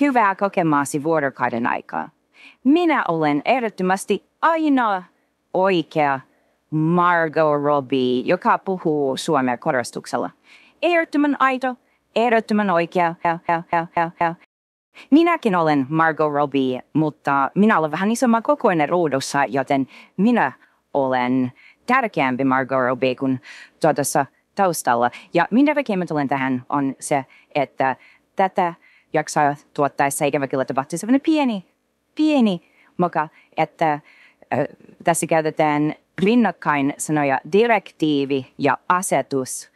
hyvää kokemaasi vuorokauden aikaa. Minä olen ehdottomasti ainoa oikea Margot Robbie, joka puhuu suomea korostuksella. Ehdottoman aito, ehdottoman oikea. Minäkin olen Margot Robbie, mutta minä olen vähän isomman kokoinen ruudussa, joten minä olen tärkeämpi Margot Robbie kuin tuossa taustalla. Ja minä tekemät tulen tähän on se, että tätä jaksaa tuottaessa ikävä kyllä tapahtuu sellainen pieni, pieni moka, että äh, tässä käytetään rinnakkain sanoja direktiivi ja asetus,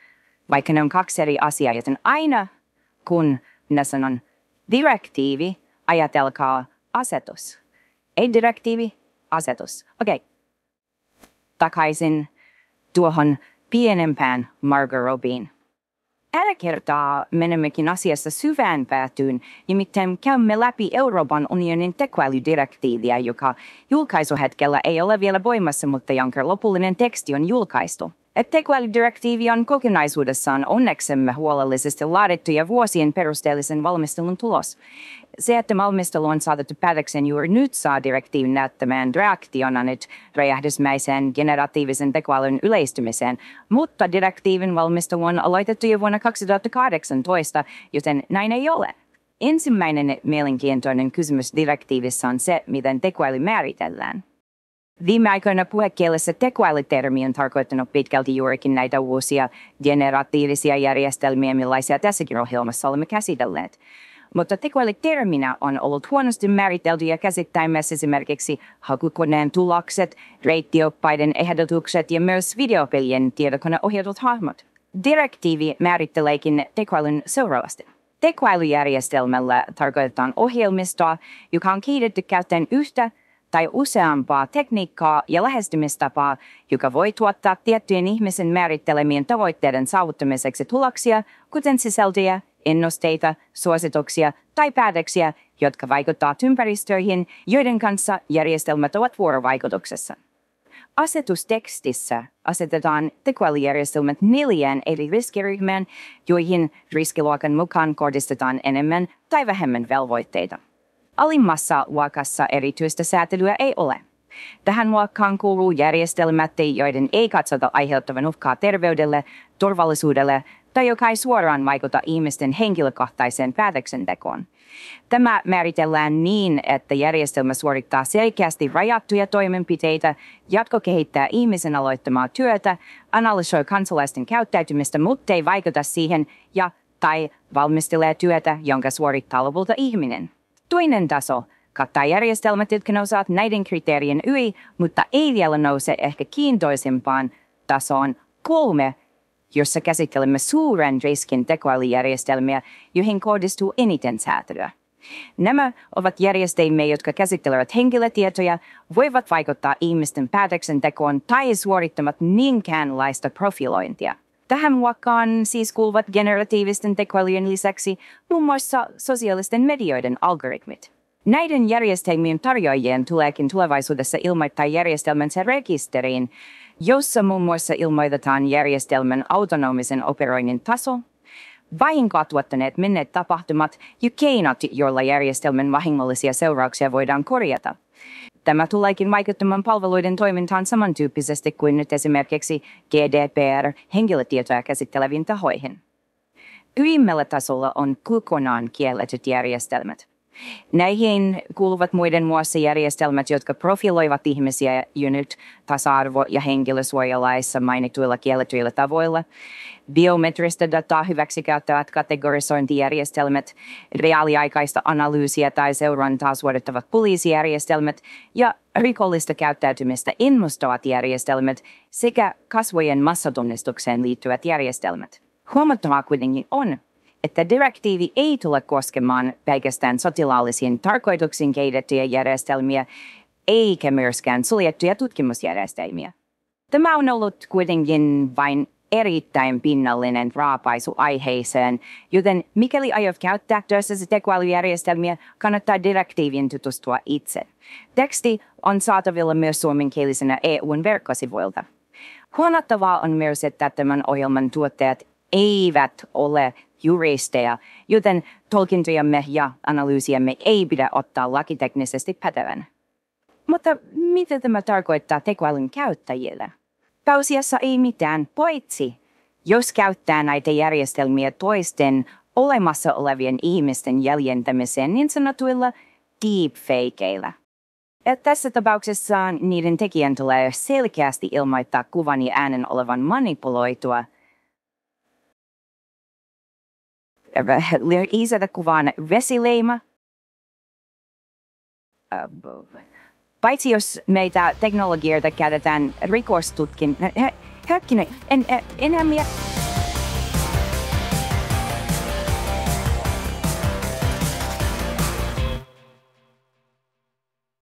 vaikka ne on kaksi eri asiaa. Joten aina kun minä sanon direktiivi, ajatelkaa asetus. Ei direktiivi, asetus. Okei. Okay. Takaisin tuohon pienempään Margot Robin kertaa menemmekin asiassa syvään päätyyn ja käymme läpi Euroopan unionin tekoälydirektiiviä, joka julkaisuhetkellä ei ole vielä voimassa, mutta jonka lopullinen teksti on julkaistu. Tekoälydirektiivi on kokonaisuudessaan onneksemme huolellisesti laadittu ja vuosien perusteellisen valmistelun tulos. Se, että valmistelu on saatettu päätöksen juuri nyt, saa direktiivin näyttämään reaktiona nyt räjähdysmäiseen generatiivisen tekoälyn yleistymiseen, mutta direktiivin valmistelu on aloitettu jo vuonna 2018, joten näin ei ole. Ensimmäinen mielenkiintoinen kysymys direktiivissä on se, miten tekoäly määritellään. Viime aikoina puhekielessä tekoälytermi on tarkoittanut pitkälti juurikin näitä uusia generatiivisia järjestelmiä, millaisia tässäkin ohjelmassa olemme käsitelleet. Mutta tekoälyterminä on ollut huonosti määritelty ja käsittäimessä esimerkiksi hakukoneen tulokset, reittioppaiden ehdotukset ja myös videopelien tietokoneohjatut hahmot. Direktiivi määritteleekin tekoälyn seuraavasti. Tekoälyjärjestelmällä tarkoitetaan ohjelmistoa, joka on kiitetty käyttäen yhtä – tai useampaa tekniikkaa ja lähestymistapaa, joka voi tuottaa tiettyjen ihmisen määrittelemien tavoitteiden saavuttamiseksi tuloksia, kuten sisältöjä, ennusteita, suosituksia tai päätöksiä, jotka vaikuttavat ympäristöihin, joiden kanssa järjestelmät ovat vuorovaikutuksessa. Asetustekstissä asetetaan tekoälyjärjestelmät neljään eri riskiryhmään, joihin riskiluokan mukaan kohdistetaan enemmän tai vähemmän velvoitteita. Alimmassa luokassa erityistä säätelyä ei ole. Tähän luokkaan kuuluu järjestelmät, joiden ei katsota aiheuttavan uhkaa terveydelle, turvallisuudelle tai joka ei suoraan vaikuta ihmisten henkilökohtaiseen päätöksentekoon. Tämä määritellään niin, että järjestelmä suorittaa selkeästi rajattuja toimenpiteitä, jatkokehittää ihmisen aloittamaa työtä, analysoi kansalaisten käyttäytymistä, mutta ei vaikuta siihen ja tai valmistelee työtä, jonka suorittaa lopulta ihminen. Toinen taso kattaa järjestelmät, jotka näiden kriteerien yli, mutta ei vielä nouse ehkä kiintoisimpaan tasoon kolme, jossa käsittelemme suuren riskin tekoälyjärjestelmiä, joihin kohdistuu eniten säätelyä. Nämä ovat järjestelmiä, jotka käsittelevät henkilötietoja, voivat vaikuttaa ihmisten päätöksentekoon tai suorittamat niinkäänlaista profilointia. Tähän muokkaan siis kuuluvat generatiivisten tekoälyjen lisäksi muun muassa sosiaalisten medioiden algoritmit. Näiden järjestelmien tarjoajien tuleekin tulevaisuudessa ilmoittaa järjestelmänsä rekisteriin, jossa muun muassa ilmoitetaan järjestelmän autonomisen operoinnin taso, vahinkoa tuottaneet menneet tapahtumat ja keinot, joilla järjestelmän vahingollisia seurauksia voidaan korjata. Tämä tuleekin vaikuttamaan palveluiden toimintaan samantyyppisesti kuin nyt esimerkiksi GDPR henkilötietoja käsitteleviin tahoihin. Ylimmällä tasolla on kokonaan kielletyt järjestelmät, Näihin kuuluvat muiden muassa järjestelmät, jotka profiloivat ihmisiä jo nyt tasa-arvo- ja henkilösuojalaissa mainituilla kielletyillä tavoilla, biometristä dataa hyväksikäyttävät kategorisointijärjestelmät, reaaliaikaista analyysiä tai seurantaa suorittavat poliisijärjestelmät ja rikollista käyttäytymistä ennustavat järjestelmät sekä kasvojen massatunnistukseen liittyvät järjestelmät. Huomattavaa kuitenkin on, että direktiivi ei tule koskemaan pelkästään sotilaallisiin tarkoituksiin kehitettyjä järjestelmiä, eikä myöskään suljettuja tutkimusjärjestelmiä. Tämä on ollut kuitenkin vain erittäin pinnallinen raapaisu aiheeseen, joten mikäli aiot käyttää työssäsi tekoälyjärjestelmiä, kannattaa direktiivin tutustua itse. Teksti on saatavilla myös suomenkielisenä EUn verkkosivuilta. Huonottavaa on myös, että tämän ohjelman tuottajat eivät ole juristeja, joten tulkintojamme ja analyysiämme ei pidä ottaa lakiteknisesti pätevän. Mutta mitä tämä tarkoittaa tekoälyn käyttäjille? Pääasiassa ei mitään, paitsi jos käyttää näitä järjestelmiä toisten olemassa olevien ihmisten jäljentämiseen niin sanotuilla deepfakeilla. Ja tässä tapauksessa niiden tekijän tulee selkeästi ilmoittaa kuvan ja äänen olevan manipuloitua – lisätä kuvaan vesileima. Paitsi jos meitä teknologioita käytetään rikostutkin... Hetkinen, en, en, enää